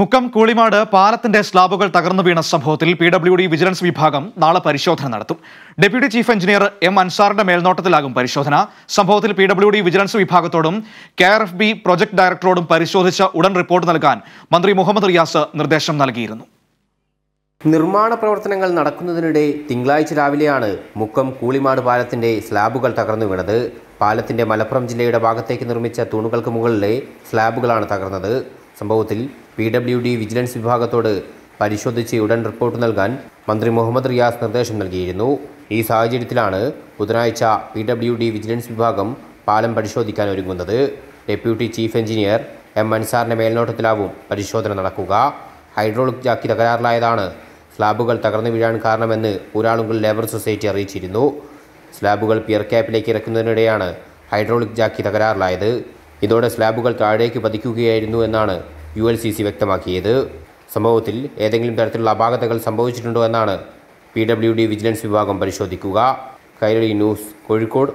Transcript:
മുക്കം കൂളിമാട് പാലത്തിന്റെ സ്ലാബുകൾ തകർന്നു വീണ സംഭവത്തിൽ പി ഡബ്ല്യു ഡി വിജിലൻസ് വിഭാഗം നാളെ പരിശോധന നടത്തും ഡെപ്യൂട്ടി ചീഫ് എഞ്ചിനീയർ എം അൻസാറിന്റെ മേൽനോട്ടത്തിലാകും പരിശോധന സംഭവത്തിൽ പി ഡബ്ല്യു ഡി വിജിലൻസ് വിഭാഗത്തോടും K R F B project ഡയറക്ടറോടും പരിശോധിച്ച് ഉടൻ റിപ്പോർട്ട് നൽകാൻ മന്ത്രി മുഹമ്മദ് റിയാസ് നിർദ്ദേശം നൽകിയിരുന്നു നിർമ്മാണ പ്രവർത്തനങ്ങൾ നടക്കുന്നതിനിടെ തിങ്കളാഴ്ച രാവിലെയാണ് മുക്കം കൂളിമാട് പാലത്തിന്റെ സ്ലാബുകൾ തകർന്നു വീണത് പാലത്തിന്റെ മലപ്പുറം ജില്ലയുടെ ഭാഗത്തേക്ക് നിർമ്മിച്ച തൂണുകൾക്ക് മുകളിലെ സ്ലാബുകളാണ് തകർന്നത് സംഭവത്തിൽ പി ഡബ്ല്യു ഡി വിജിലൻസ് വിഭാഗത്തോട് പരിശോധിച്ച് ഉടൻ റിപ്പോർട്ട് നൽകാൻ മന്ത്രി മുഹമ്മദ് റിയാസ് നിർദ്ദേശം നൽകിയിരുന്നു ഈ സാഹചര്യത്തിലാണ് ബുധനാഴ്ച പി ഡബ്ല്യു ഡി വിജിലൻസ് വിഭാഗം പാലം പരിശോധിക്കാൻ ഒരുങ്ങുന്നത് ഡെപ്യൂട്ടി ചീഫ് എഞ്ചിനീയർ എം അൻസാറിൻ്റെ മേൽനോട്ടത്തിലാവും പരിശോധന നടക്കുക ഹൈഡ്രോളിക് ജാക്കി തകരാറിലായതാണ് സ്ലാബുകൾ തകർന്നു വീഴാൻ കാരണമെന്ന് ഊരാളുങ്കൽ ലേബർ സൊസൈറ്റി അറിയിച്ചിരുന്നു സ്ലാബുകൾ പിയർ ക്യാപ്പിലേക്ക് ഇറക്കുന്നതിനിടെയാണ് ഹൈഡ്രോളിക് ജാക്കി തകരാറിലായത് ഇതോടെ സ്ലാബുകൾ താഴേക്ക് പതിക്കുകയായിരുന്നു എന്നാണ് യു എൽ സി സി വ്യക്തമാക്കിയത് സംഭവത്തിൽ ഏതെങ്കിലും തരത്തിലുള്ള അപാകതകൾ സംഭവിച്ചിട്ടുണ്ടോ എന്നാണ് പി ഡബ്ല്യു ഡി വിജിലൻസ് വിഭാഗം പരിശോധിക്കുക കൈരളി ന്യൂസ് കോഴിക്കോട്